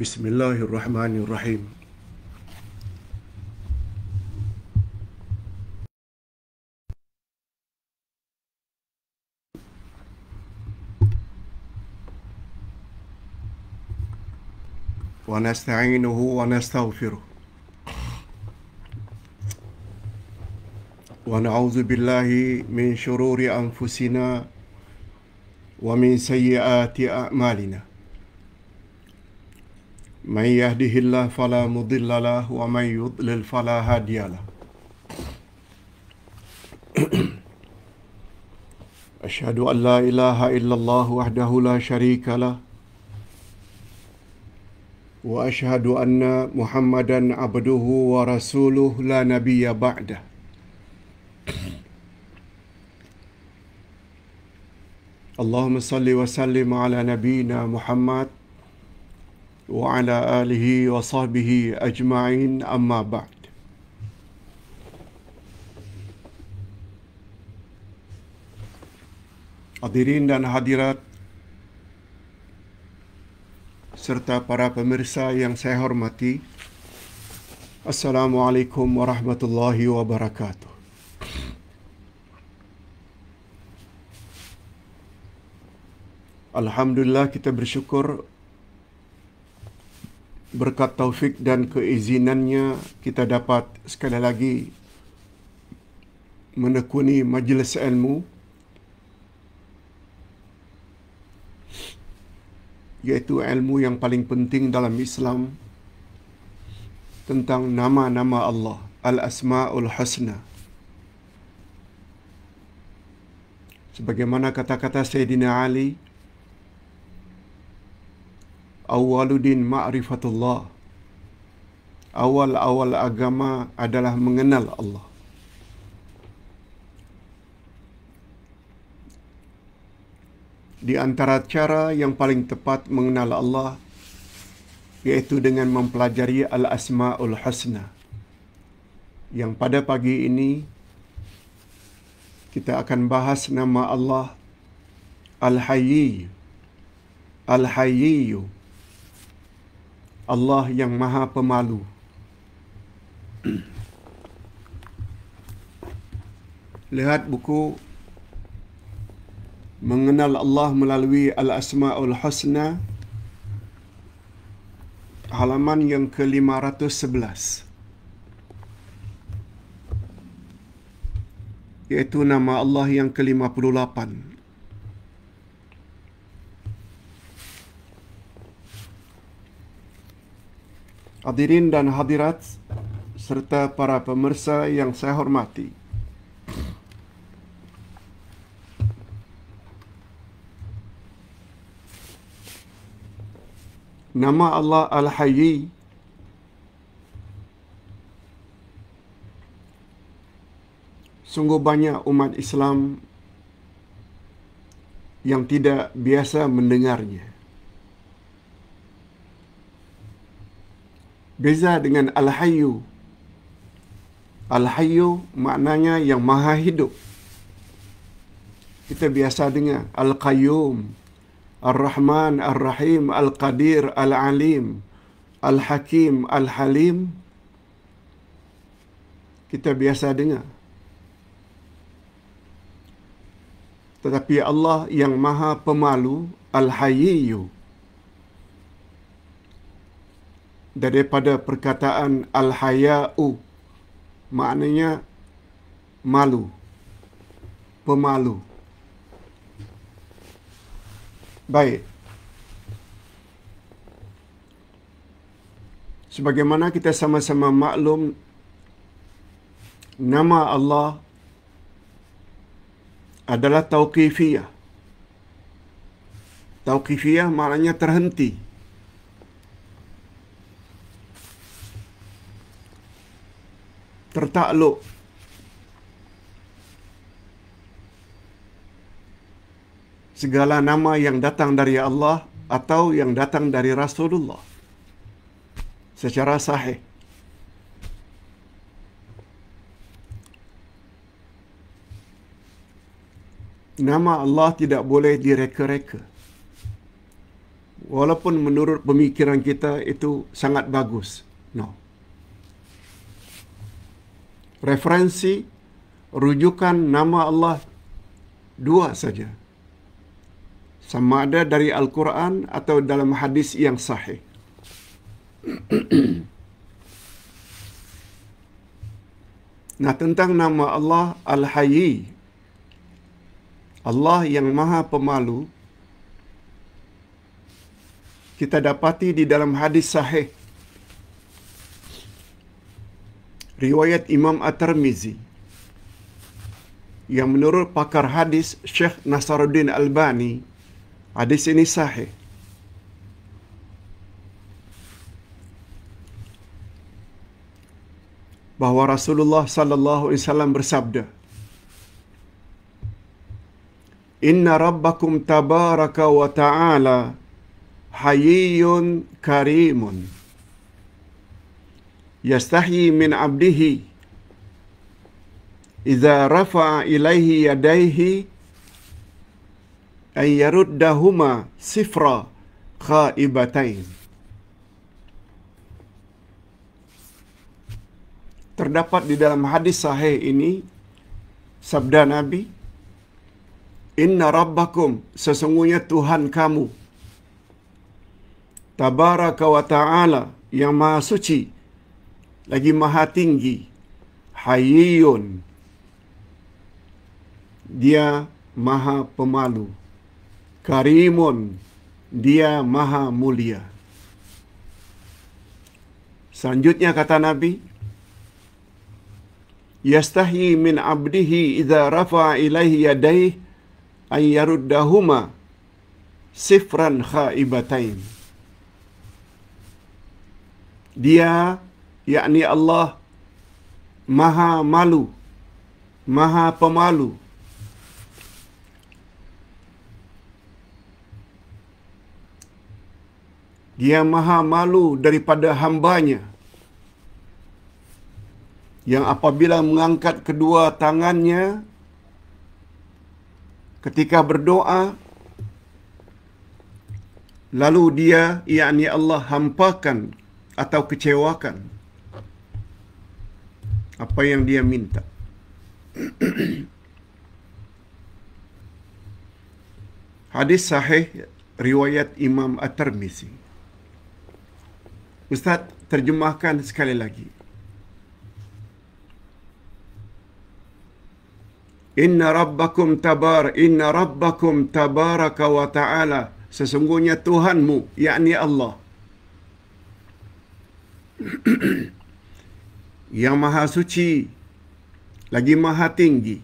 بسم الله الرحمن الرحيم ونستعينه ونستغفره ونعوذ بالله من شرور انفسنا ومن سيئات اعمالنا من يهده الله فلا مضل له ومن يضلل فلا هادي له اشهد ان لا اله الا الله وحده لا شريك له واشهد ان محمدا عبده ورسوله لا نبي بعده اللهم صل وسلم على نبينا محمد وعلى آله وصحبه أجمعين أما بعد Hadirin dan hadirat serta para pemirsa yang saya hormati Assalamualaikum warahmatullahi wabarakatuh Alhamdulillah kita bersyukur berkat taufik dan keizinannya kita dapat sekali lagi menekuni majlis ilmu iaitu ilmu yang paling penting dalam Islam tentang nama-nama Allah Al-Asma'ul Husna sebagaimana kata-kata Sayyidina Ali awaluddin ma'rifatullah awal-awal agama adalah mengenal Allah di antara cara yang paling tepat mengenal Allah yaitu dengan mempelajari al-asmaul husna yang pada pagi ini kita akan bahas nama Allah al-hayy al-hayyu al hayy al hayyu Allah yang maha pemalu Lihat buku Mengenal Allah melalui Al-Asma'ul Husna Halaman yang ke-511 Iaitu nama Allah yang ke-58 Hadirin dan hadirat serta para pemirsa yang saya hormati. Nama Allah Al-Hayy Sungguh banyak umat Islam yang tidak biasa mendengarnya. Beza dengan Al-Hayyu. Al-Hayyu maknanya yang maha hidup. Kita biasa dengar Al-Qayyum, Al rahman Al rahim Al-Qadir, Al-Alim, Al-Hakim, Al-Halim. Kita biasa dengar. Tetapi Allah yang maha pemalu, Al-Hayyu. daripada perkataan al-haya'u maknanya malu pemalu baik sebagaimana kita sama-sama maklum nama Allah adalah tauqifiyah tauqifiyah maknanya terhenti tertakluk segala nama yang datang dari Allah atau yang datang dari Rasulullah secara sahih. Nama Allah tidak boleh direka-reka. Walaupun menurut pemikiran kita itu sangat bagus. No referensi rujukan nama Allah dua saja. Sama ada dari Al-Quran atau dalam hadis yang sahih. nah tentang nama Allah Al-Hayy Allah yang Maha Pemalu kita dapati di dalam hadis sahih riwayat Imam At-Tirmizi yang menurut pakar hadis Syekh Nasaruddin Albani hadis ini sahih bahawa Rasulullah sallallahu alaihi wasallam bersabda Inna rabbakum tabaraka wa ta'ala hayyun karimun yastahi min abdihi idza rafa' ilaihi yadaihi ay yaruddahuma sifra khaibatain terdapat di dalam hadis sahih ini sabda nabi inna rabbakum sesungguhnya tuhan kamu tabaraka wa ta'ala yang maha suci lagi maha tinggi. Hayyun. Dia maha pemalu. Karimun. Dia maha mulia. Selanjutnya kata Nabi, Yastahi min abdihi idha rafa ilaihi yadaih an yaruddahuma sifran khaibatain. Dia yakni Allah Maha Malu, Maha Pemalu. Dia maha malu daripada hambanya yang apabila mengangkat kedua tangannya ketika berdoa lalu dia yakni Allah hampakan atau kecewakan apa yang dia minta. Hadis sahih riwayat Imam At-Tirmizi. Ustaz terjemahkan sekali lagi. Inna rabbakum tabar inna rabbakum tabaraka wa ta'ala sesungguhnya Tuhanmu yakni Allah. yang maha suci lagi maha tinggi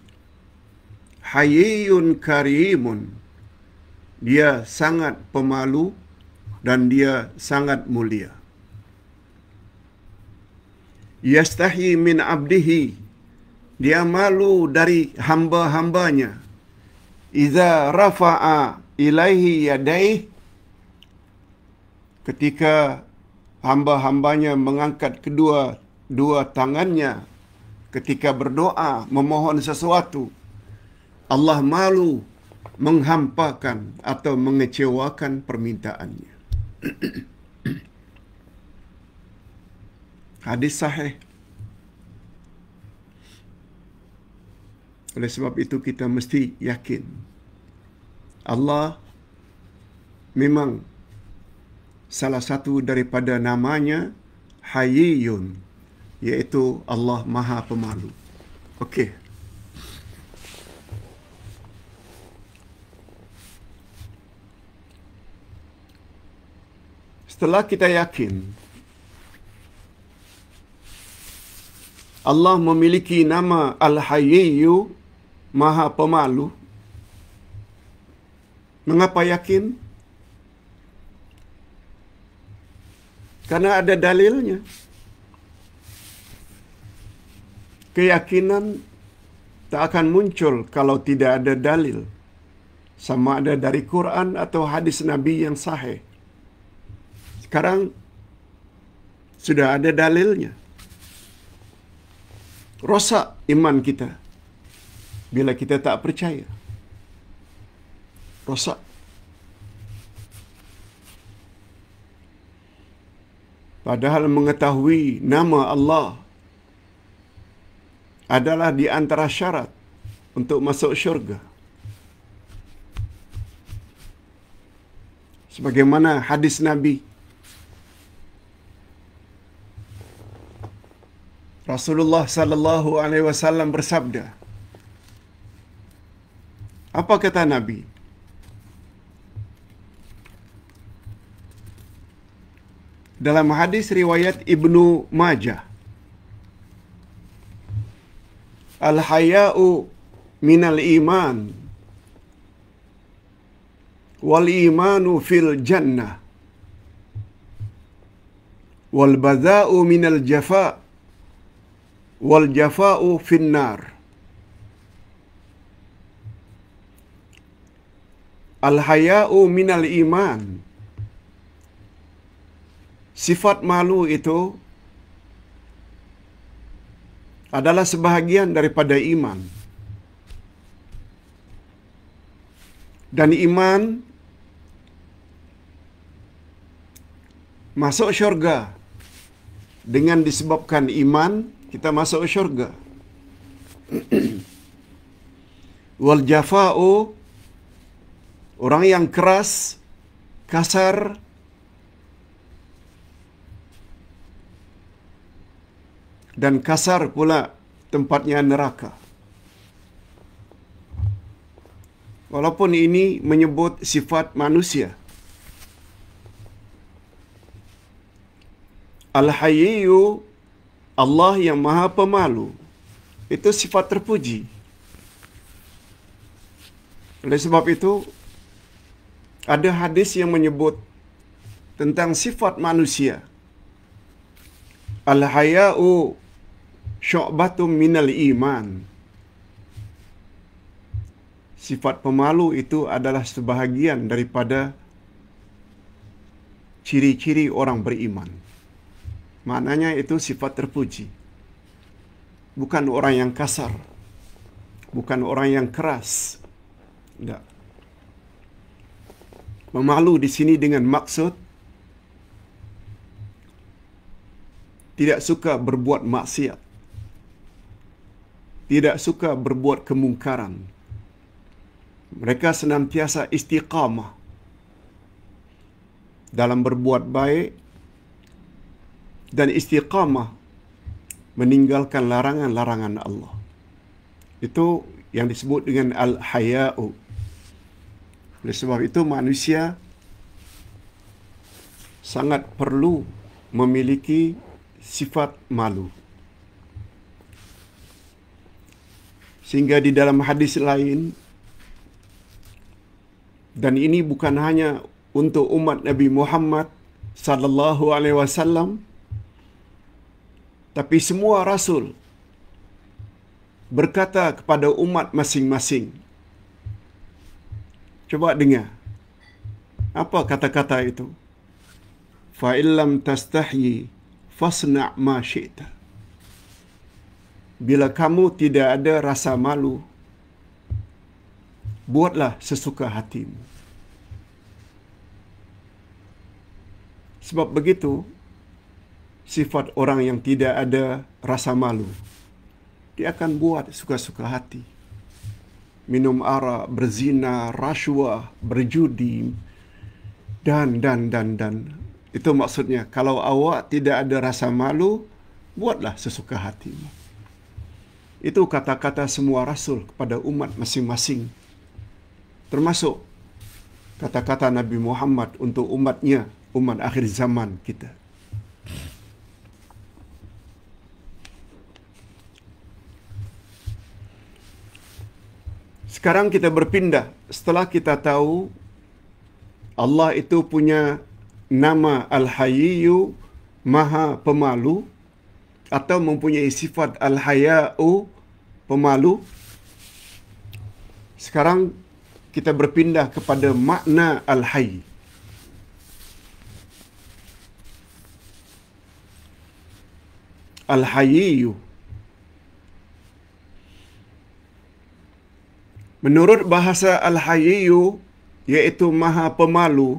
hayyun karimun dia sangat pemalu dan dia sangat mulia yastahi min abdihi dia malu dari hamba-hambanya iza rafa'a ilaihi yadaih ketika hamba-hambanya mengangkat kedua dua tangannya ketika berdoa memohon sesuatu Allah malu menghampakan atau mengecewakan permintaannya Hadis sahih Oleh sebab itu kita mesti yakin Allah memang salah satu daripada namanya Hayyun iaitu Allah Maha Pemalu. Okey. Setelah kita yakin Allah memiliki nama Al-Hayyu Maha Pemalu. Mengapa yakin? Karena ada dalilnya keyakinan tak akan muncul kalau tidak ada dalil sama ada dari Quran atau hadis Nabi yang sahih. Sekarang sudah ada dalilnya. Rosak iman kita bila kita tak percaya. Rosak. Padahal mengetahui nama Allah adalah di antara syarat untuk masuk syurga. Sebagaimana hadis Nabi Rasulullah sallallahu alaihi wasallam bersabda Apa kata Nabi? Dalam hadis riwayat Ibnu Majah Al-hayau al iman. Wal imanu fil jannah. Wal min al jafa' wal jafa'u fil finnar. Al-haya'u al iman. Sifat malu itu adalah sebahagian daripada iman. Dan iman masuk syurga dengan disebabkan iman kita masuk syurga. Wal jafa'u orang yang keras, kasar, dan kasar pula tempatnya neraka. Walaupun ini menyebut sifat manusia. Al-Hayyu Allah yang Maha Pemalu itu sifat terpuji. Oleh sebab itu ada hadis yang menyebut tentang sifat manusia. Al-Hayyu syu'batum minal iman. Sifat pemalu itu adalah sebahagian daripada ciri-ciri orang beriman. Maknanya itu sifat terpuji. Bukan orang yang kasar. Bukan orang yang keras. Tidak. Memalu di sini dengan maksud tidak suka berbuat maksiat tidak suka berbuat kemungkaran. Mereka senantiasa istiqamah dalam berbuat baik dan istiqamah meninggalkan larangan-larangan Allah. Itu yang disebut dengan al-hayau. Oleh sebab itu manusia sangat perlu memiliki sifat malu. sehingga di dalam hadis lain dan ini bukan hanya untuk umat Nabi Muhammad sallallahu alaihi wasallam tapi semua rasul berkata kepada umat masing-masing coba dengar apa kata-kata itu fa illam tastahyi fasna' ma syi'ta bila kamu tidak ada rasa malu, buatlah sesuka hatimu. Sebab begitu, sifat orang yang tidak ada rasa malu, dia akan buat suka-suka hati. Minum arak, berzina, rasuah, berjudi, dan, dan, dan, dan. Itu maksudnya, kalau awak tidak ada rasa malu, buatlah sesuka hatimu. Itu kata-kata semua rasul kepada umat masing-masing. Termasuk kata-kata Nabi Muhammad untuk umatnya, umat akhir zaman kita. Sekarang kita berpindah setelah kita tahu Allah itu punya nama Al-Hayyu Maha Pemalu atau mempunyai sifat al-haya'u pemalu. Sekarang kita berpindah kepada makna al-hayy. Al-hayyu. Menurut bahasa al-hayyu iaitu maha pemalu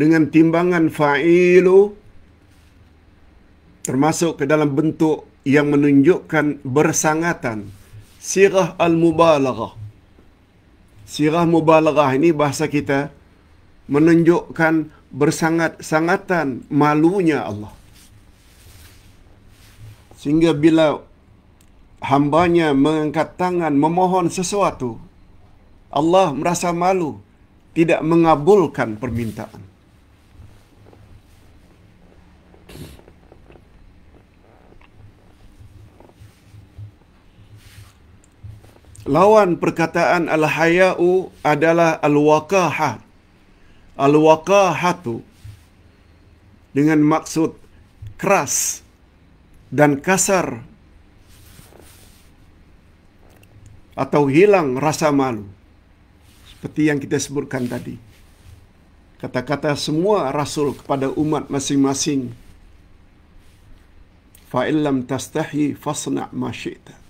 dengan timbangan fa'ilu termasuk ke dalam bentuk yang menunjukkan bersangatan sirah al-mubalaghah sirah mubalaghah ini bahasa kita menunjukkan bersangat-sangatan malunya Allah sehingga bila hambanya mengangkat tangan memohon sesuatu Allah merasa malu tidak mengabulkan permintaan Lawan perkataan al-hayau adalah al-waqahah. Al-waqahatu dengan maksud keras dan kasar atau hilang rasa malu. Seperti yang kita sebutkan tadi. Kata-kata semua rasul kepada umat masing-masing. Fa'illam tastahi fasna' masyita.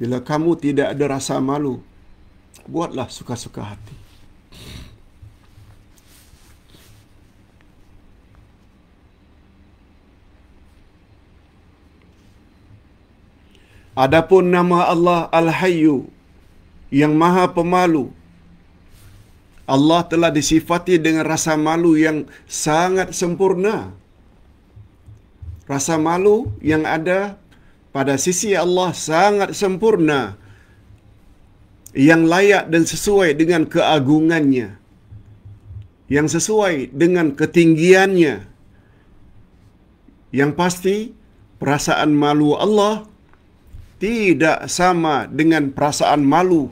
Bila kamu tidak ada rasa malu, buatlah suka-suka hati. Adapun nama Allah Al-Hayyu yang maha pemalu, Allah telah disifati dengan rasa malu yang sangat sempurna. Rasa malu yang ada pada sisi Allah sangat sempurna yang layak dan sesuai dengan keagungannya yang sesuai dengan ketinggiannya yang pasti perasaan malu Allah tidak sama dengan perasaan malu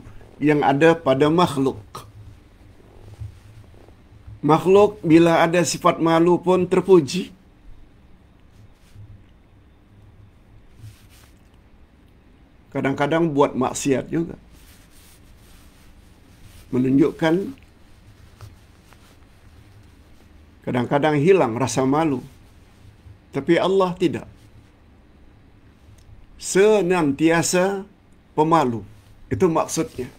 yang ada pada makhluk makhluk bila ada sifat malu pun terpuji kadang-kadang buat maksiat juga. Menunjukkan kadang-kadang hilang rasa malu. Tapi Allah tidak. Senantiasa pemalu. Itu maksudnya.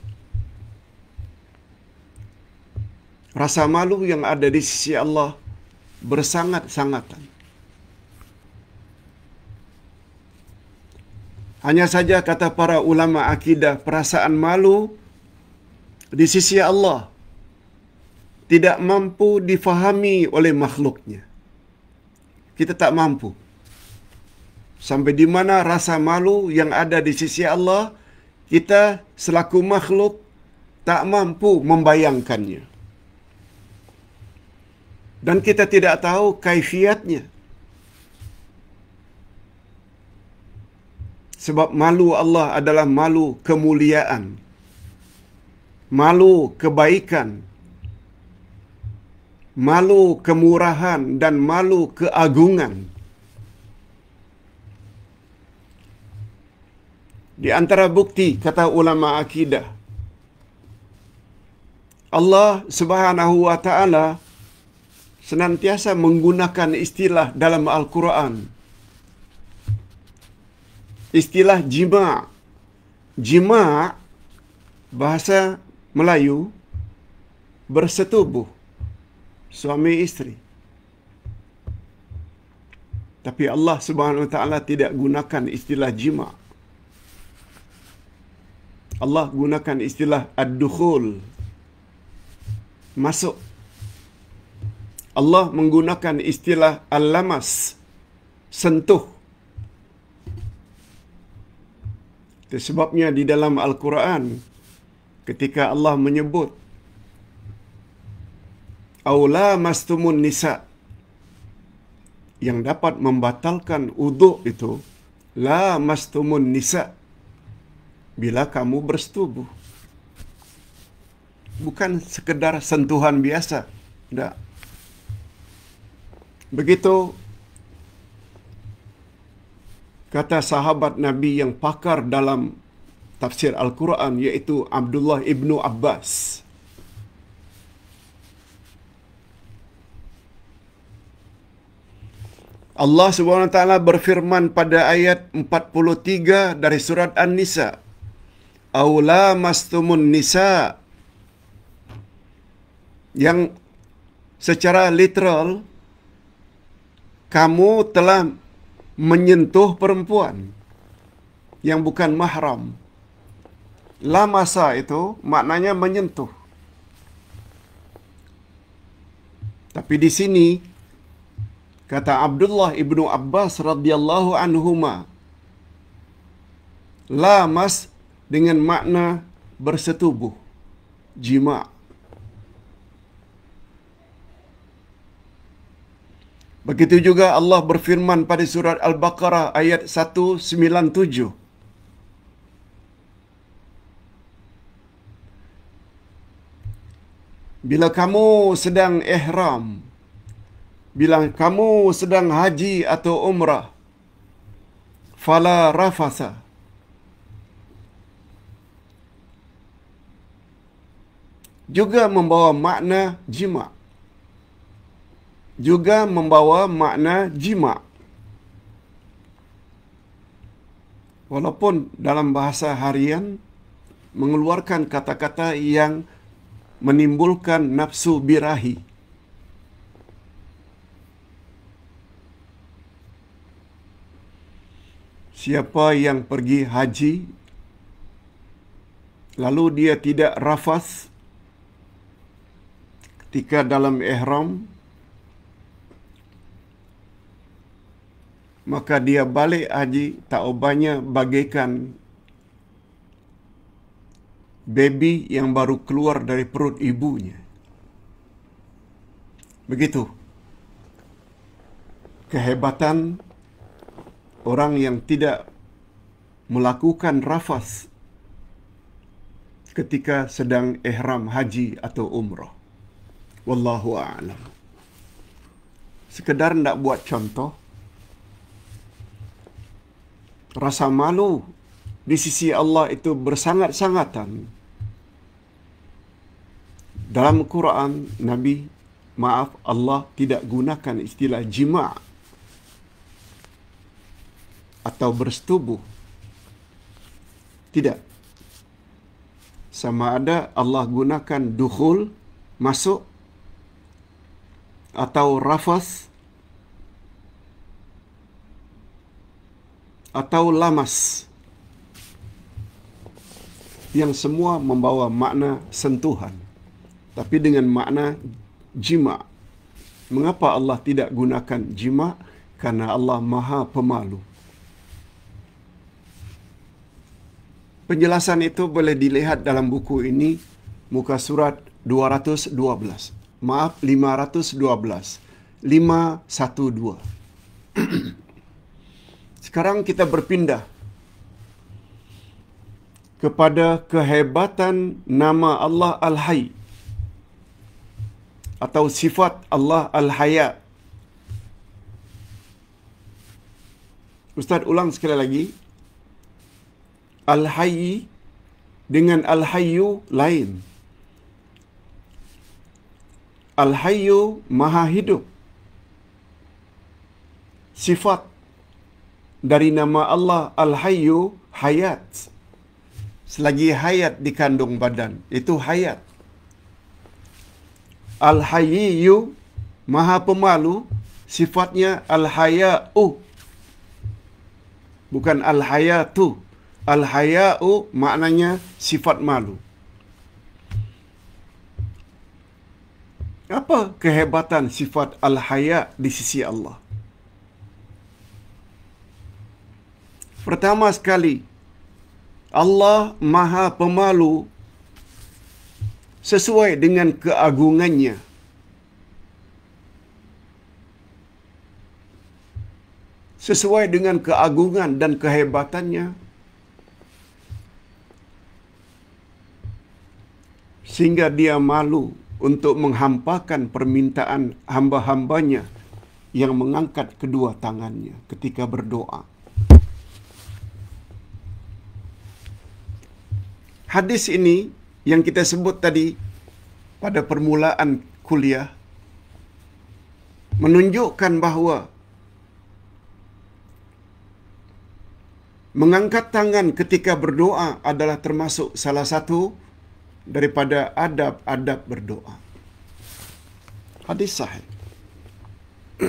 Rasa malu yang ada di sisi Allah bersangat-sangatan. Hanya saja kata para ulama akidah perasaan malu di sisi Allah tidak mampu difahami oleh makhluknya. Kita tak mampu. Sampai di mana rasa malu yang ada di sisi Allah, kita selaku makhluk tak mampu membayangkannya. Dan kita tidak tahu kaifiatnya, Sebab malu Allah adalah malu kemuliaan. Malu kebaikan. Malu kemurahan dan malu keagungan. Di antara bukti kata ulama akidah Allah Subhanahu wa taala senantiasa menggunakan istilah dalam Al-Qur'an istilah jima. Jima bahasa Melayu bersetubuh suami isteri. Tapi Allah Subhanahu Wa Taala tidak gunakan istilah jima. Allah gunakan istilah ad-dukhul. Masuk. Allah menggunakan istilah al-lamas. Sentuh. Sebabnya di dalam Al-Quran ketika Allah menyebut Aula mastumun nisa yang dapat membatalkan wudu itu la mastumun nisa bila kamu bersetubuh bukan sekedar sentuhan biasa tidak begitu kata sahabat Nabi yang pakar dalam tafsir Al-Quran iaitu Abdullah ibnu Abbas. Allah SWT berfirman pada ayat 43 dari surat An-Nisa. Aula mastumun nisa. Yang secara literal, kamu telah menyentuh perempuan yang bukan mahram. Lamasa itu maknanya menyentuh. Tapi di sini kata Abdullah ibnu Abbas radhiyallahu anhuma lamas dengan makna bersetubuh jima' Begitu juga Allah berfirman pada surat Al-Baqarah ayat 197. Bila kamu sedang ihram, bila kamu sedang haji atau umrah, fala rafasa. Juga membawa makna jima' juga membawa makna jima. Walaupun dalam bahasa harian mengeluarkan kata-kata yang menimbulkan nafsu birahi. Siapa yang pergi haji lalu dia tidak rafas ketika dalam ihram maka dia balik haji tak obanya bagaikan baby yang baru keluar dari perut ibunya. Begitu. Kehebatan orang yang tidak melakukan rafas ketika sedang ihram haji atau umrah. Wallahu a'lam. Sekedar nak buat contoh, rasa malu di sisi Allah itu bersangat-sangatan. Dalam Quran, Nabi, maaf, Allah tidak gunakan istilah jima' atau bersetubuh. Tidak. Sama ada Allah gunakan duhul masuk, atau rafas, atau lamas yang semua membawa makna sentuhan tapi dengan makna jima mengapa Allah tidak gunakan jima karena Allah maha pemalu penjelasan itu boleh dilihat dalam buku ini muka surat 212 maaf 512 512 sekarang kita berpindah kepada kehebatan nama Allah Al-Hayy atau sifat Allah Al-Hayya. Ustaz ulang sekali lagi. Al-Hayy dengan Al-Hayyu lain. Al-Hayyu Maha Hidup. Sifat dari nama Allah Al-Hayyu Hayat. Selagi hayat dikandung badan, itu hayat. Al-Hayyu Maha Pemalu sifatnya Al-Hayyu. Bukan Al-Hayatu. Al-Hayyu maknanya sifat malu. Apa kehebatan sifat Al-Hayat di sisi Allah? Pertama sekali, Allah Maha Pemalu sesuai dengan keagungannya. Sesuai dengan keagungan dan kehebatannya. Sehingga dia malu untuk menghampakan permintaan hamba-hambanya yang mengangkat kedua tangannya ketika berdoa. Hadis ini yang kita sebut tadi pada permulaan kuliah menunjukkan bahawa mengangkat tangan ketika berdoa adalah termasuk salah satu daripada adab-adab berdoa. Hadis sahih.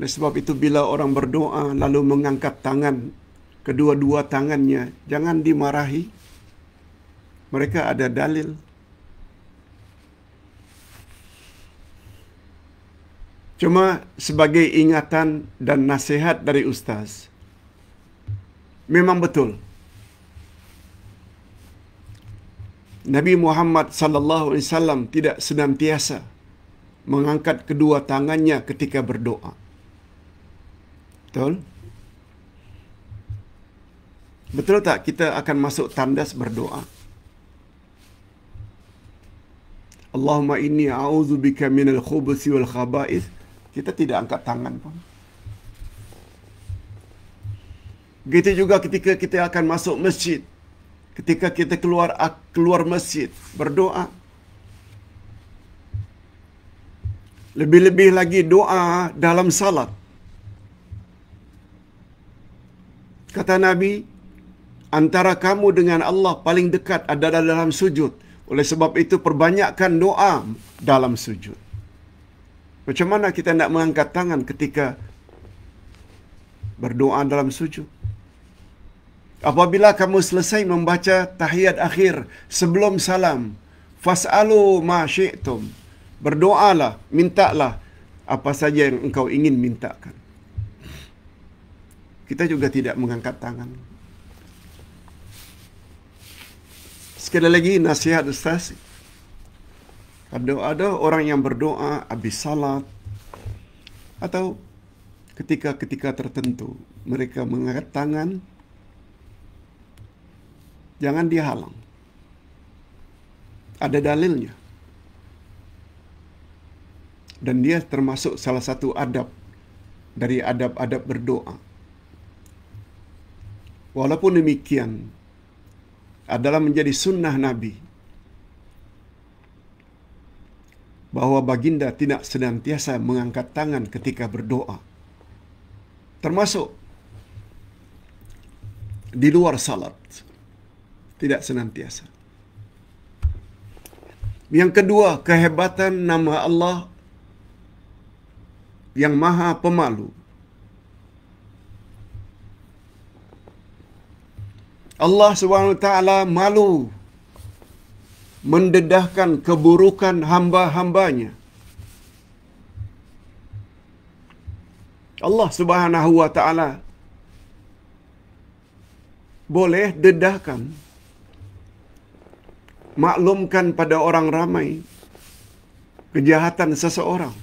Oleh sebab itu bila orang berdoa lalu mengangkat tangan kedua-dua tangannya jangan dimarahi mereka ada dalil cuma sebagai ingatan dan nasihat dari ustaz memang betul Nabi Muhammad sallallahu alaihi wasallam tidak senantiasa mengangkat kedua tangannya ketika berdoa. Betul? Betul tak kita akan masuk tandas berdoa? Allahumma inni a'udzu bika minal khubusi wal khaba'is. Kita tidak angkat tangan pun. Begitu juga ketika kita akan masuk masjid. Ketika kita keluar ah, keluar masjid berdoa. Lebih-lebih lagi doa dalam salat. Kata Nabi, antara kamu dengan Allah paling dekat adalah dalam sujud. Oleh sebab itu, perbanyakkan doa dalam sujud. Macam mana kita nak mengangkat tangan ketika berdoa dalam sujud? Apabila kamu selesai membaca tahiyat akhir sebelum salam, fas'alu ma syi'tum. Berdoalah, mintalah apa saja yang engkau ingin mintakan. Kita juga tidak mengangkat tangan. Sekali lagi nasihat Ustaz ada, ada orang yang berdoa habis salat Atau ketika-ketika tertentu Mereka mengangkat tangan Jangan dihalang Ada dalilnya Dan dia termasuk salah satu adab Dari adab-adab berdoa Walaupun demikian, adalah menjadi sunnah Nabi. Bahawa baginda tidak senantiasa mengangkat tangan ketika berdoa. Termasuk di luar salat. Tidak senantiasa. Yang kedua, kehebatan nama Allah yang maha pemalu. Allah SWT malu mendedahkan keburukan hamba-hambanya. Allah Subhanahu wa taala boleh dedahkan maklumkan pada orang ramai kejahatan seseorang.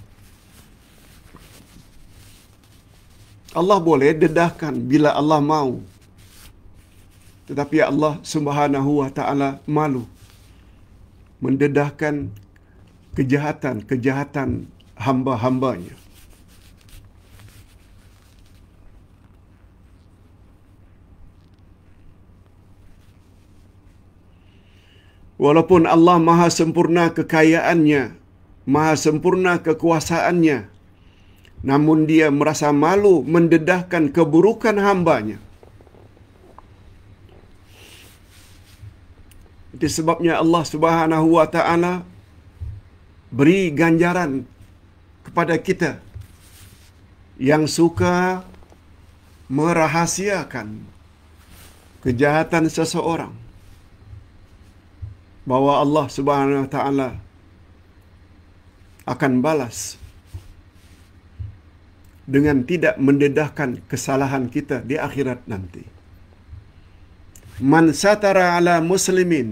Allah boleh dedahkan bila Allah mahu. Tetapi Allah Subhanahu wa taala malu mendedahkan kejahatan-kejahatan hamba-hambanya. Walaupun Allah maha sempurna kekayaannya, maha sempurna kekuasaannya, namun dia merasa malu mendedahkan keburukan hambanya. Itu sebabnya Allah Subhanahu Wa Taala beri ganjaran kepada kita yang suka merahasiakan kejahatan seseorang bahwa Allah Subhanahu Wa Taala akan balas dengan tidak mendedahkan kesalahan kita di akhirat nanti. Man satara ala muslimin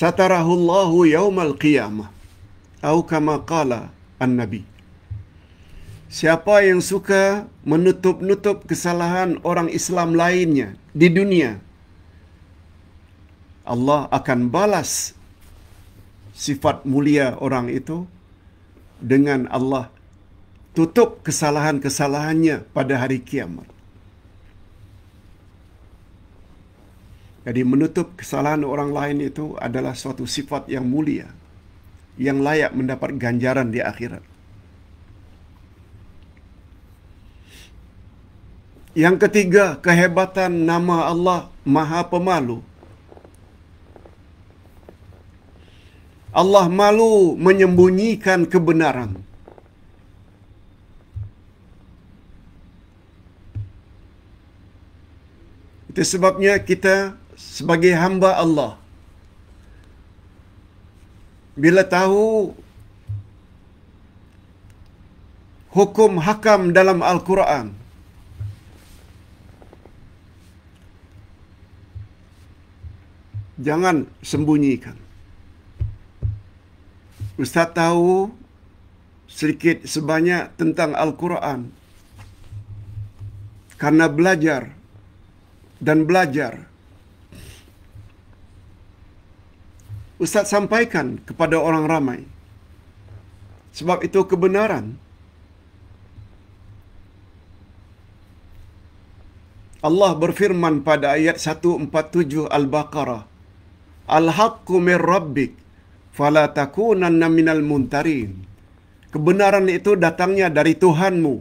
Satarahu Allahu yawmal qiyamah Atau kama qala an-nabi Siapa yang suka menutup-nutup kesalahan orang Islam lainnya di dunia Allah akan balas sifat mulia orang itu dengan Allah tutup kesalahan-kesalahannya pada hari kiamat. Jadi menutup kesalahan orang lain itu adalah suatu sifat yang mulia yang layak mendapat ganjaran di akhirat. Yang ketiga, kehebatan nama Allah Maha Pemalu. Allah malu menyembunyikan kebenaran. Itu sebabnya kita sebagai hamba Allah bila tahu hukum hakam dalam al-Quran jangan sembunyikan ustaz tahu sedikit sebanyak tentang al-Quran karena belajar dan belajar Ustaz sampaikan kepada orang ramai. Sebab itu kebenaran. Allah berfirman pada ayat 147 Al-Baqarah. Al-haqqu min rabbik fala takunanna minal muntarin. Kebenaran itu datangnya dari Tuhanmu.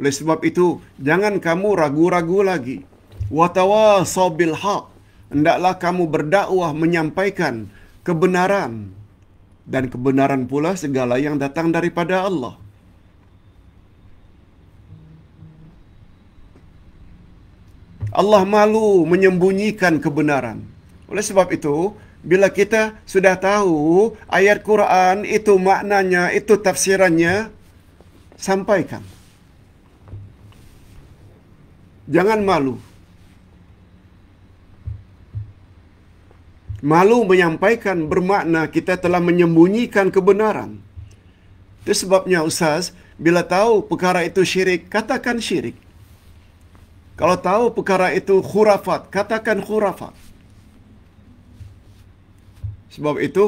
Oleh sebab itu, jangan kamu ragu-ragu lagi. Wa tawasau bil haq. Hendaklah kamu berdakwah menyampaikan kebenaran dan kebenaran pula segala yang datang daripada Allah. Allah malu menyembunyikan kebenaran. Oleh sebab itu, bila kita sudah tahu ayat Quran itu maknanya, itu tafsirannya, sampaikan. Jangan malu. Malu menyampaikan bermakna kita telah menyembunyikan kebenaran. Itu sebabnya Ustaz, bila tahu perkara itu syirik, katakan syirik. Kalau tahu perkara itu khurafat, katakan khurafat. Sebab itu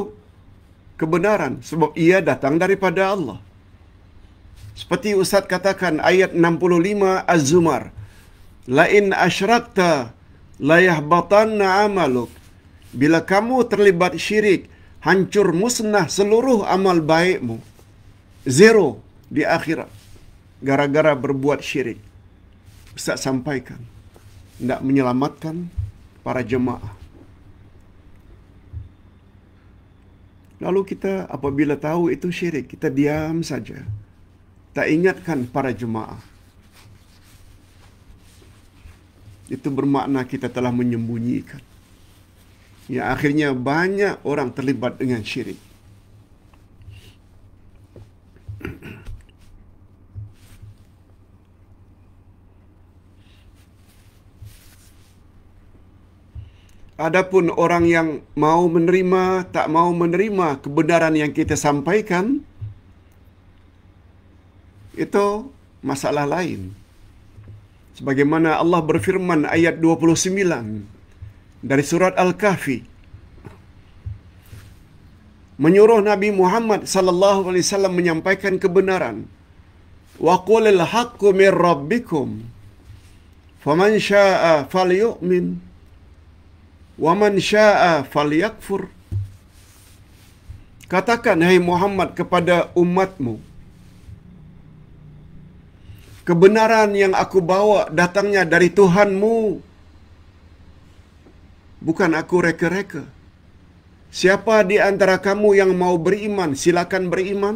kebenaran. Sebab ia datang daripada Allah. Seperti Ustaz katakan ayat 65 Az-Zumar. Lain asyrakta layahbatanna amaluk. Bila kamu terlibat syirik, hancur musnah seluruh amal baikmu. Zero di akhirat. Gara-gara berbuat syirik. Ustaz sampaikan. Tidak menyelamatkan para jemaah. Lalu kita apabila tahu itu syirik, kita diam saja. Tak ingatkan para jemaah. Itu bermakna kita telah menyembunyikan yang akhirnya banyak orang terlibat dengan syirik. Adapun orang yang mau menerima, tak mau menerima kebenaran yang kita sampaikan, itu masalah lain. Sebagaimana Allah berfirman ayat dari surat Al-Kahfi menyuruh Nabi Muhammad sallallahu alaihi wasallam menyampaikan kebenaran. Wa qulil haqqu mir rabbikum faman syaa'a falyu'min wa man syaa'a falyakfur. Katakan hai Muhammad kepada umatmu kebenaran yang aku bawa datangnya dari Tuhanmu bukan aku reka-reka. Siapa di antara kamu yang mau beriman, silakan beriman.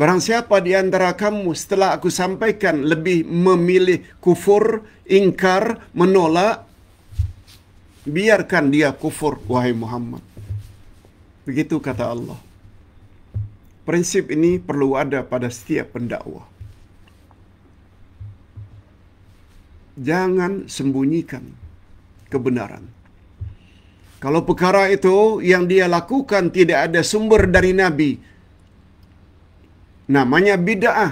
Barang siapa di antara kamu setelah aku sampaikan lebih memilih kufur, ingkar, menolak, biarkan dia kufur, wahai Muhammad. Begitu kata Allah. Prinsip ini perlu ada pada setiap pendakwah. Jangan sembunyikan kebenaran. Kalau perkara itu yang dia lakukan tidak ada sumber dari nabi namanya bidah.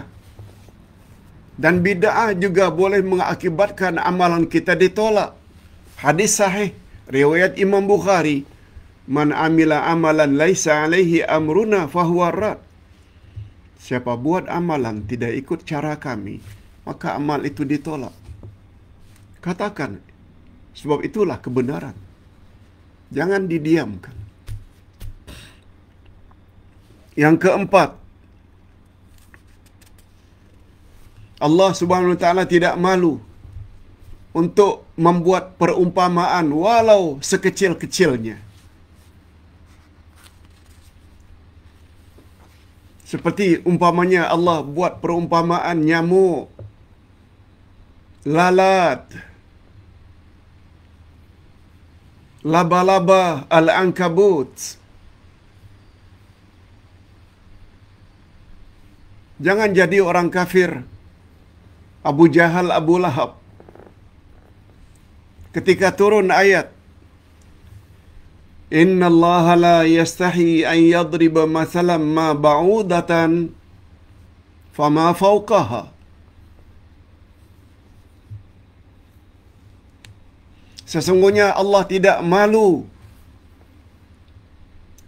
Dan bidah juga boleh mengakibatkan amalan kita ditolak. Hadis sahih riwayat Imam Bukhari Man amila amalan laisa alaihi amruna fahuwa Siapa buat amalan tidak ikut cara kami, maka amal itu ditolak. Katakan, sebab itulah kebenaran. Jangan didiamkan. Yang keempat, Allah Subhanahu Wa Taala tidak malu untuk membuat perumpamaan walau sekecil-kecilnya. Seperti umpamanya Allah buat perumpamaan nyamuk, lalat, laba-laba al-ankabut. Jangan jadi orang kafir. Abu Jahal, Abu Lahab. Ketika turun ayat. Inna Allah la yastahi an yadriba masalam ma ba'udatan fama fauqaha. Sesungguhnya Allah tidak malu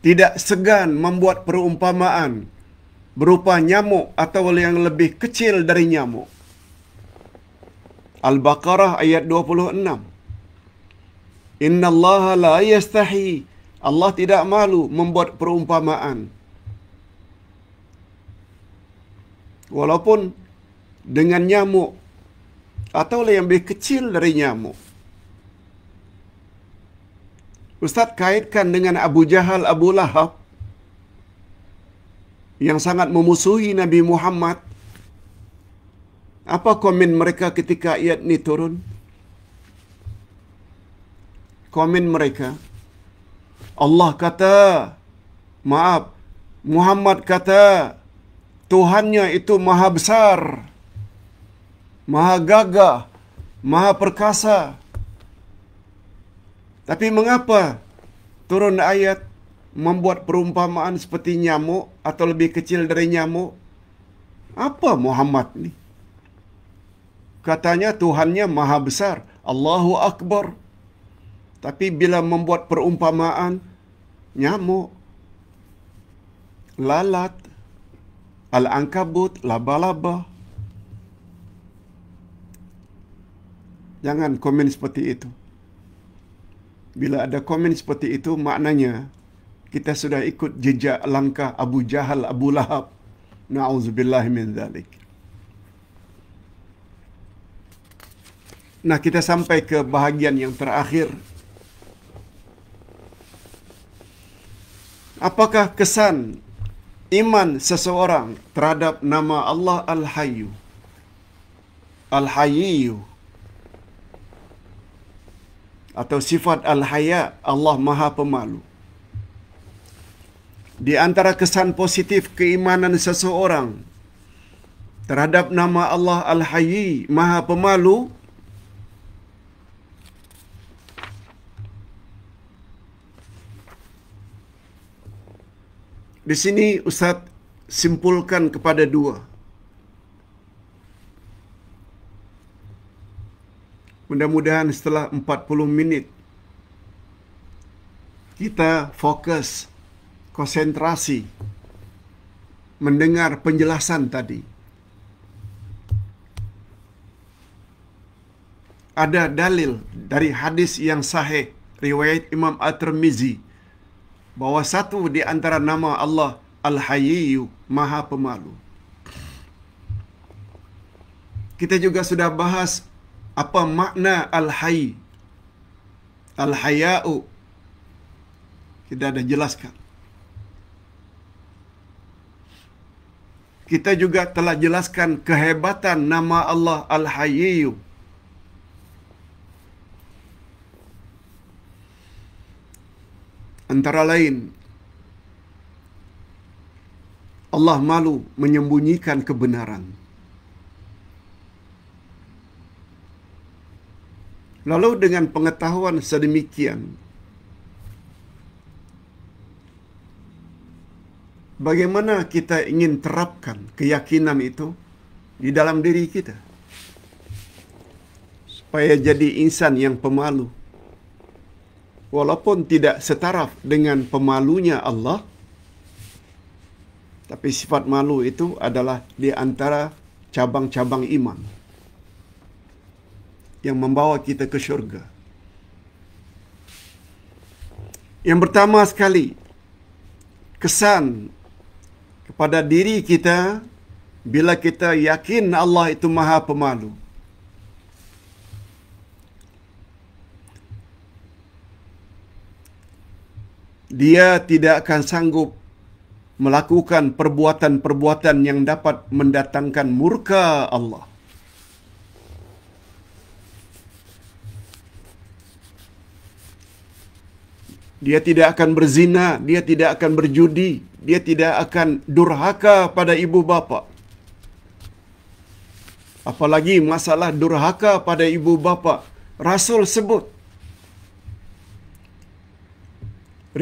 tidak segan membuat perumpamaan berupa nyamuk atau yang lebih kecil dari nyamuk. Al-Baqarah ayat 26. Inna Allah la yastahi. Allah tidak malu membuat perumpamaan. Walaupun dengan nyamuk atau yang lebih kecil dari nyamuk. Ustaz kaitkan dengan Abu Jahal Abu Lahab yang sangat memusuhi Nabi Muhammad. Apa komen mereka ketika ayat ini turun? Komen mereka. Allah kata, maaf, Muhammad kata, Tuhannya itu maha besar, maha gagah, maha perkasa. Maha perkasa. Tapi mengapa turun ayat membuat perumpamaan seperti nyamuk atau lebih kecil dari nyamuk? Apa Muhammad ni? Katanya Tuhannya maha besar. Allahu Akbar. Tapi bila membuat perumpamaan, nyamuk, lalat, al-angkabut, laba-laba. Jangan komen seperti itu. Bila ada komen seperti itu, maknanya kita sudah ikut jejak langkah Abu Jahal, Abu Lahab. Na'udzubillah min zalik. Nah, kita sampai ke bahagian yang terakhir. Apakah kesan iman seseorang terhadap nama Allah Al-Hayyu? Al-Hayyu atau sifat al-haya Allah Maha Pemalu. Di antara kesan positif keimanan seseorang terhadap nama Allah Al-Hayy Maha Pemalu Di sini Ustaz simpulkan kepada dua. Mudah-mudahan setelah 40 menit kita fokus, konsentrasi, mendengar penjelasan tadi. Ada dalil dari hadis yang sahih riwayat Imam At-Tirmizi bahwa satu di antara nama Allah Al-Hayyu Maha Pemalu. Kita juga sudah bahas apa makna al-hayy al-hayau kita dah jelaskan kita juga telah jelaskan kehebatan nama Allah al-hayyu antara lain Allah malu menyembunyikan kebenaran. Lalu dengan pengetahuan sedemikian Bagaimana kita ingin terapkan keyakinan itu di dalam diri kita? Supaya jadi insan yang pemalu. Walaupun tidak setaraf dengan pemalunya Allah, tapi sifat malu itu adalah di antara cabang-cabang iman yang membawa kita ke syurga. Yang pertama sekali, kesan kepada diri kita bila kita yakin Allah itu maha pemalu. Dia tidak akan sanggup melakukan perbuatan-perbuatan yang dapat mendatangkan murka Allah. Dia tidak akan berzina, dia tidak akan berjudi, dia tidak akan durhaka pada ibu bapa. Apalagi masalah durhaka pada ibu bapa, Rasul sebut.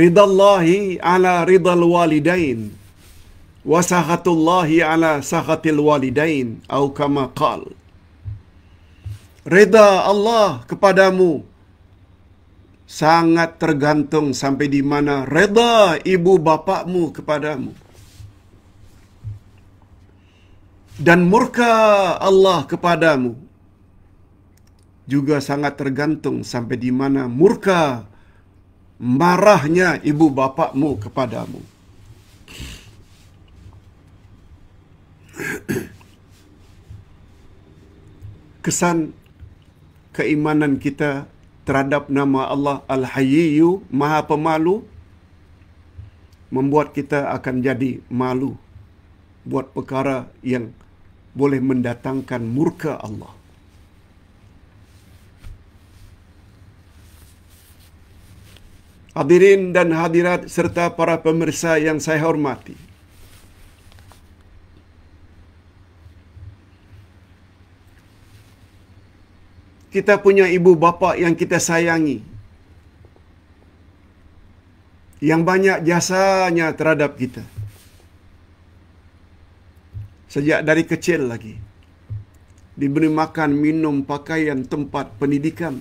Ridallahi ala ridal walidain wasahatullahi ala sahatil walidain atau kama qal. Ridha Allah kepadamu sangat tergantung sampai di mana reda ibu bapakmu kepadamu. Dan murka Allah kepadamu juga sangat tergantung sampai di mana murka marahnya ibu bapakmu kepadamu. Kesan keimanan kita terhadap nama Allah Al-Hayyu Maha Pemalu membuat kita akan jadi malu buat perkara yang boleh mendatangkan murka Allah. Hadirin dan hadirat serta para pemirsa yang saya hormati. kita punya ibu bapa yang kita sayangi. Yang banyak jasanya terhadap kita. Sejak dari kecil lagi. Diberi makan, minum, pakaian, tempat, pendidikan.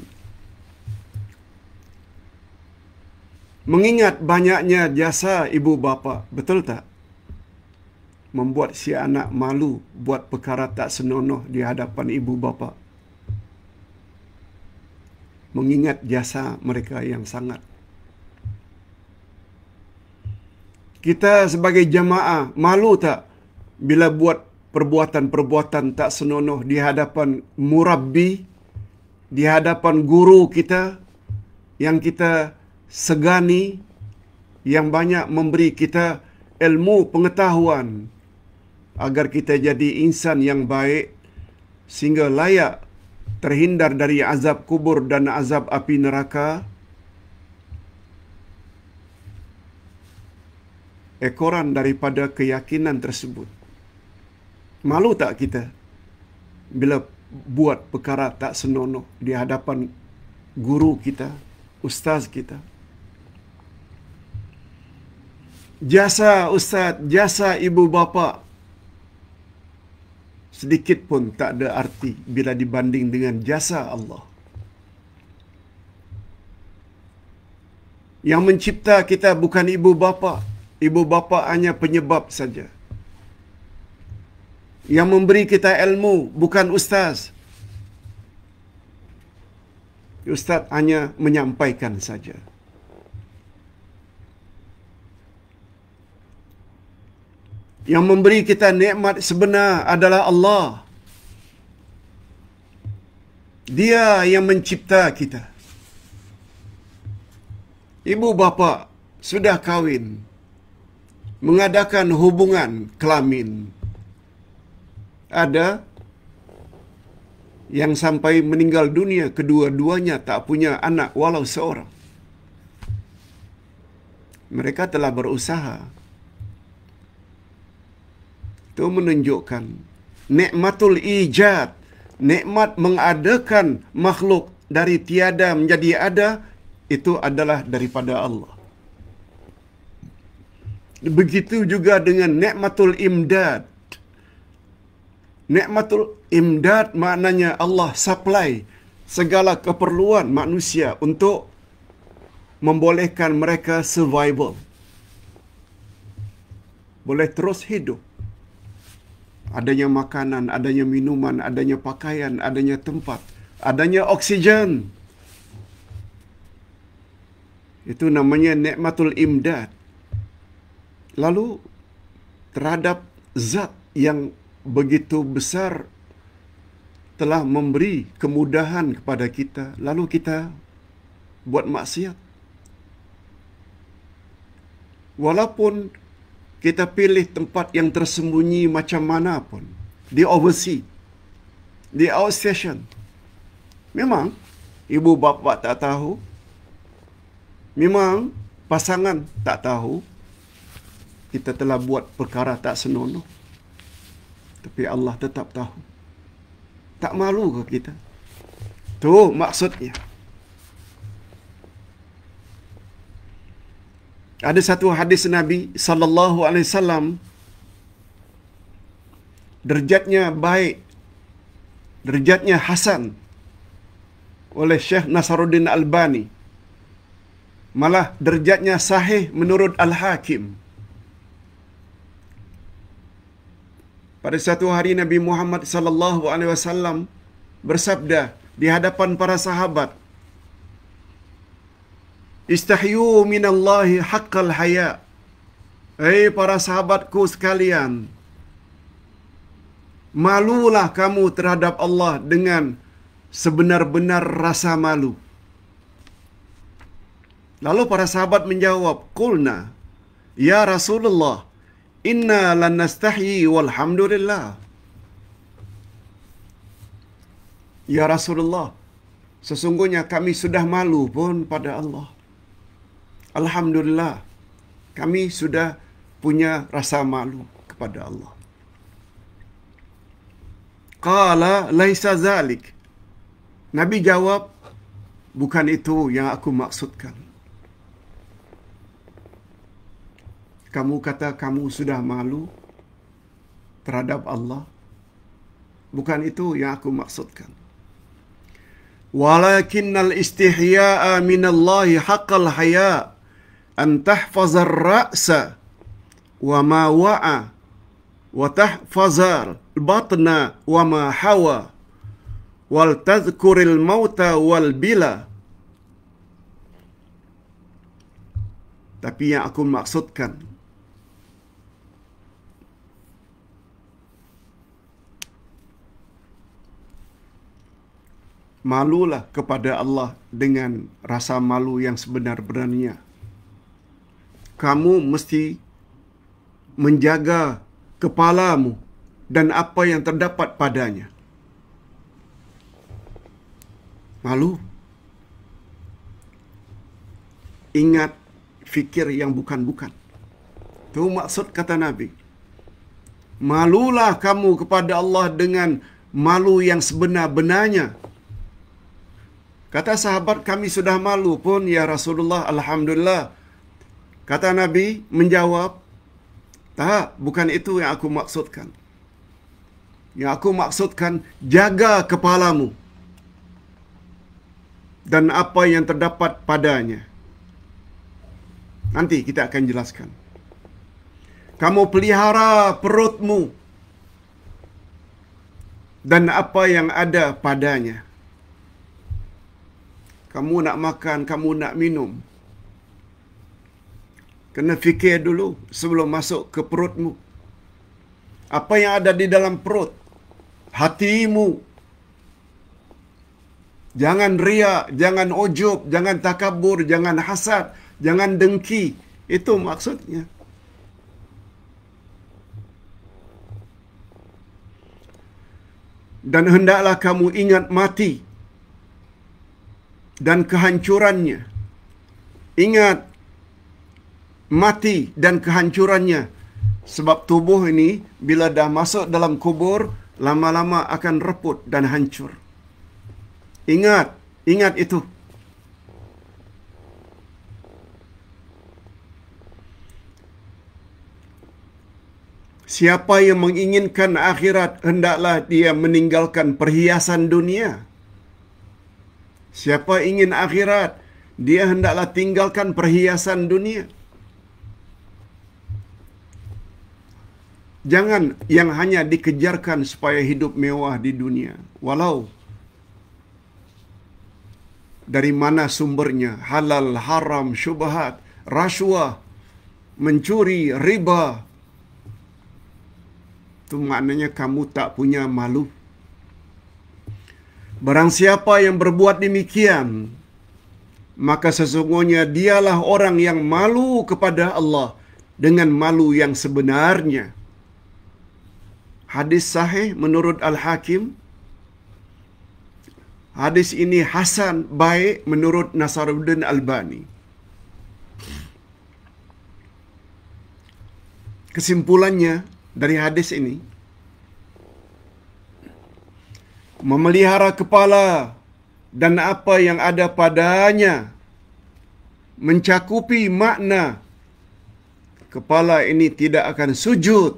Mengingat banyaknya jasa ibu bapa, betul tak? Membuat si anak malu buat perkara tak senonoh di hadapan ibu bapa mengingat jasa mereka yang sangat. Kita sebagai jamaah malu tak bila buat perbuatan-perbuatan tak senonoh di hadapan murabbi, di hadapan guru kita yang kita segani, yang banyak memberi kita ilmu pengetahuan agar kita jadi insan yang baik sehingga layak terhindar dari azab kubur dan azab api neraka. Ekoran daripada keyakinan tersebut. Malu tak kita bila buat perkara tak senonoh di hadapan guru kita, ustaz kita. Jasa ustaz, jasa ibu bapa, sedikit pun tak ada arti bila dibanding dengan jasa Allah. Yang mencipta kita bukan ibu bapa. Ibu bapa hanya penyebab saja. Yang memberi kita ilmu bukan ustaz. Ustaz hanya menyampaikan saja. Yang memberi kita nikmat sebenar adalah Allah. Dia yang mencipta kita. Ibu bapa sudah kahwin. Mengadakan hubungan kelamin. Ada yang sampai meninggal dunia kedua-duanya tak punya anak walau seorang. Mereka telah berusaha itu menunjukkan nikmatul ijad, nikmat mengadakan makhluk dari tiada menjadi ada itu adalah daripada Allah. Begitu juga dengan nikmatul imdad. Nikmatul imdad maknanya Allah supply segala keperluan manusia untuk membolehkan mereka survival. Boleh terus hidup adanya makanan, adanya minuman, adanya pakaian, adanya tempat, adanya oksigen. Itu namanya nikmatul imdad. Lalu terhadap zat yang begitu besar telah memberi kemudahan kepada kita, lalu kita buat maksiat. Walaupun kita pilih tempat yang tersembunyi macam mana pun. Di overseas. Di outstation. Memang ibu bapa tak tahu. Memang pasangan tak tahu. Kita telah buat perkara tak senonoh. Tapi Allah tetap tahu. Tak malu ke kita? Tu maksudnya. ada satu hadis Nabi sallallahu alaihi wasallam derajatnya baik derajatnya hasan oleh Syekh Nasaruddin Albani malah derajatnya sahih menurut Al Hakim Pada satu hari Nabi Muhammad sallallahu alaihi wasallam bersabda di hadapan para sahabat Istahyu minallahi haqqal haya. Hei para sahabatku sekalian. Malulah kamu terhadap Allah dengan sebenar-benar rasa malu. Lalu para sahabat menjawab, "Qulna ya Rasulullah, inna lan nastahyi walhamdulillah." Ya Rasulullah, sesungguhnya kami sudah malu pun pada Allah. Alhamdulillah kami sudah punya rasa malu kepada Allah. Qala laisa zalik. Nabi jawab bukan itu yang aku maksudkan. Kamu kata kamu sudah malu terhadap Allah. Bukan itu yang aku maksudkan. Walakinnal istihya'a minallahi haqqal haya. أن تحفظ الرأس وما وعى وتحفظ البطن وما حوى ولتذكر الموت والبلا Tapi yang aku maksudkan Malulah kepada Allah dengan rasa malu yang sebenar-benarnya kamu mesti menjaga kepalamu dan apa yang terdapat padanya. Malu. Ingat fikir yang bukan-bukan. Itu maksud kata Nabi. Malulah kamu kepada Allah dengan malu yang sebenar-benarnya. Kata sahabat kami sudah malu pun ya Rasulullah Alhamdulillah. Kata Nabi menjawab, "Tak, bukan itu yang aku maksudkan. Yang aku maksudkan, jaga kepalamu dan apa yang terdapat padanya." Nanti kita akan jelaskan. Kamu pelihara perutmu dan apa yang ada padanya. Kamu nak makan, kamu nak minum, Kena fikir dulu sebelum masuk ke perutmu. Apa yang ada di dalam perut? Hatimu. Jangan ria, jangan ujub, jangan takabur, jangan hasad, jangan dengki. Itu maksudnya. Dan hendaklah kamu ingat mati dan kehancurannya. Ingat mati dan kehancurannya. Sebab tubuh ini bila dah masuk dalam kubur, lama-lama akan reput dan hancur. Ingat, ingat itu. Siapa yang menginginkan akhirat, hendaklah dia meninggalkan perhiasan dunia. Siapa ingin akhirat, dia hendaklah tinggalkan perhiasan dunia. Jangan yang hanya dikejarkan supaya hidup mewah di dunia. Walau dari mana sumbernya? Halal, haram, syubhat, rasuah, mencuri, riba. Itu maknanya kamu tak punya malu. Barang siapa yang berbuat demikian, maka sesungguhnya dialah orang yang malu kepada Allah dengan malu yang sebenarnya. Hadis sahih menurut Al-Hakim. Hadis ini hasan baik menurut Nasaruddin Albani. Kesimpulannya dari hadis ini memelihara kepala dan apa yang ada padanya mencakupi makna kepala ini tidak akan sujud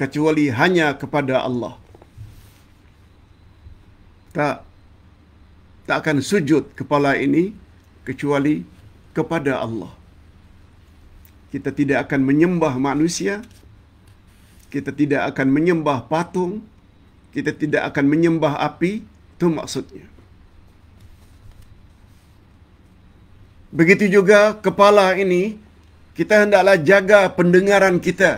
kecuali hanya kepada Allah. Tak tak akan sujud kepala ini kecuali kepada Allah. Kita tidak akan menyembah manusia. Kita tidak akan menyembah patung. Kita tidak akan menyembah api. Itu maksudnya. Begitu juga kepala ini, kita hendaklah jaga pendengaran kita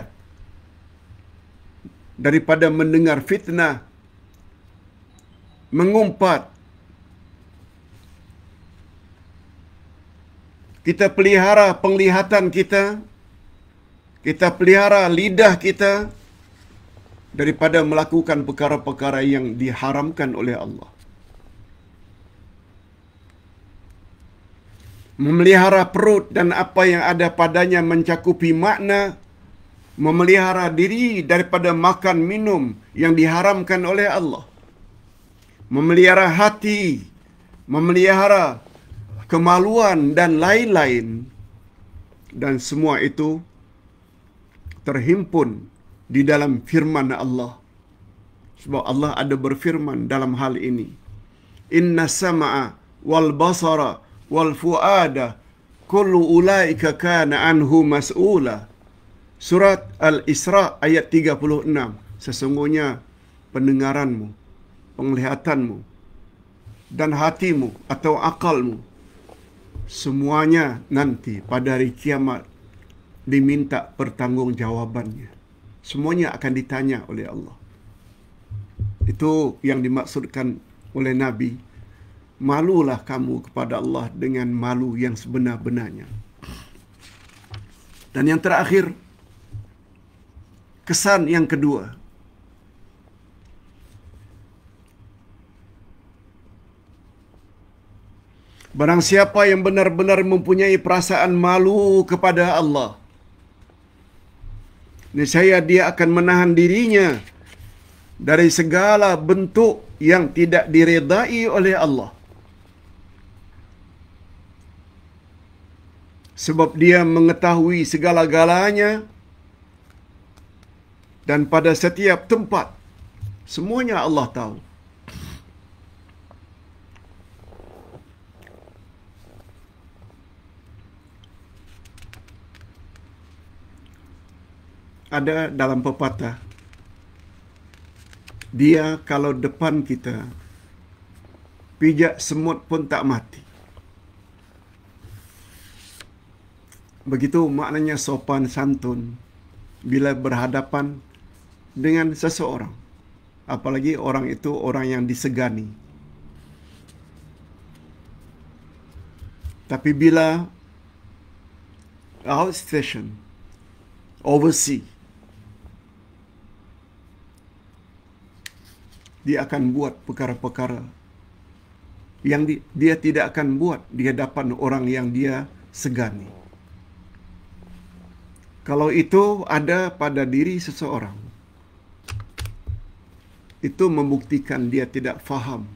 daripada mendengar fitnah, mengumpat. Kita pelihara penglihatan kita, kita pelihara lidah kita daripada melakukan perkara-perkara yang diharamkan oleh Allah. Memelihara perut dan apa yang ada padanya mencakupi makna memelihara diri daripada makan minum yang diharamkan oleh Allah. Memelihara hati, memelihara kemaluan dan lain-lain. Dan semua itu terhimpun di dalam firman Allah. Sebab Allah ada berfirman dalam hal ini. Inna sama'a wal basara wal fu'ada kullu ulaika kana anhu mas'ula. Surat Al-Isra ayat 36 Sesungguhnya pendengaranmu, penglihatanmu Dan hatimu atau akalmu Semuanya nanti pada hari kiamat Diminta pertanggungjawabannya Semuanya akan ditanya oleh Allah Itu yang dimaksudkan oleh Nabi Malulah kamu kepada Allah dengan malu yang sebenar-benarnya Dan yang terakhir kesan yang kedua. Barang siapa yang benar-benar mempunyai perasaan malu kepada Allah. Niscaya dia akan menahan dirinya dari segala bentuk yang tidak diredai oleh Allah. Sebab dia mengetahui segala-galanya dan pada setiap tempat semuanya Allah tahu ada dalam pepatah dia kalau depan kita pijak semut pun tak mati begitu maknanya sopan santun bila berhadapan dengan seseorang. Apalagi orang itu orang yang disegani. Tapi bila outstation, overseas, dia akan buat perkara-perkara yang di, dia tidak akan buat di hadapan orang yang dia segani. Kalau itu ada pada diri seseorang, itu membuktikan dia tidak faham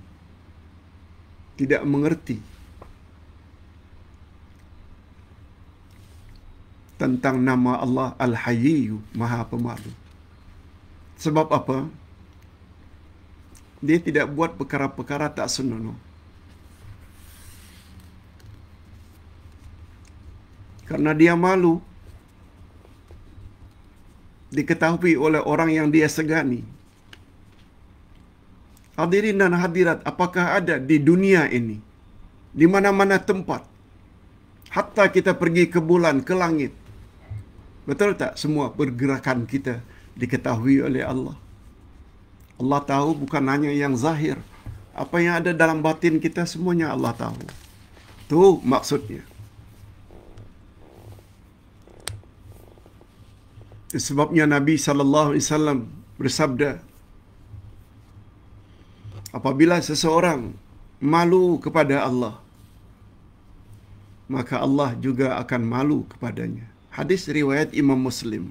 tidak mengerti tentang nama Allah Al-Hayyu Maha Pemalu sebab apa dia tidak buat perkara-perkara tak senonoh Karena dia malu diketahui oleh orang yang dia segani. Hadirin dan hadirat, apakah ada di dunia ini? Di mana-mana tempat. Hatta kita pergi ke bulan, ke langit. Betul tak semua pergerakan kita diketahui oleh Allah? Allah tahu bukan hanya yang zahir. Apa yang ada dalam batin kita semuanya Allah tahu. Itu maksudnya. Sebabnya Nabi saw bersabda Apabila seseorang malu kepada Allah, maka Allah juga akan malu kepadanya. Hadis riwayat Imam Muslim.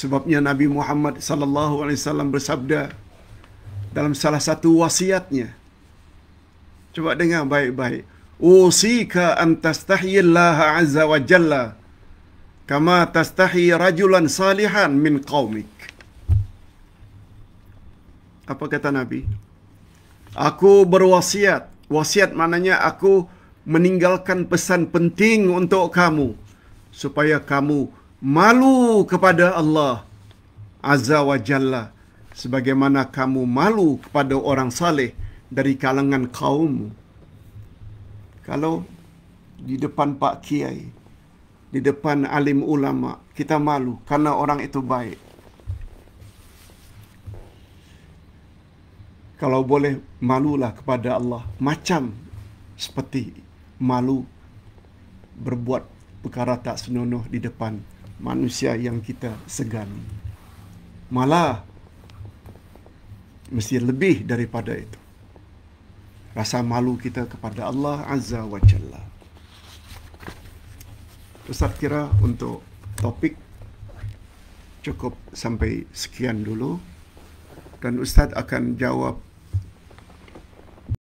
Sebabnya Nabi Muhammad sallallahu alaihi wasallam bersabda dalam salah satu wasiatnya. Coba dengar baik-baik. Usika an tastahiyallaha azza wa jalla kama tastahi rajulan salihan min qaumik. Apa kata Nabi? Aku berwasiat. Wasiat maknanya aku meninggalkan pesan penting untuk kamu supaya kamu malu kepada Allah Azza wa Jalla sebagaimana kamu malu kepada orang saleh dari kalangan kaummu. Kalau di depan Pak Kiai, di depan alim ulama. Kita malu karena orang itu baik. Kalau boleh malulah kepada Allah. Macam seperti malu berbuat perkara tak senonoh di depan manusia yang kita segani. Malah mesti lebih daripada itu. Rasa malu kita kepada Allah Azza wajalla. Ustaz kira untuk topik cukup sampai sekian dulu dan Ustaz akan jawab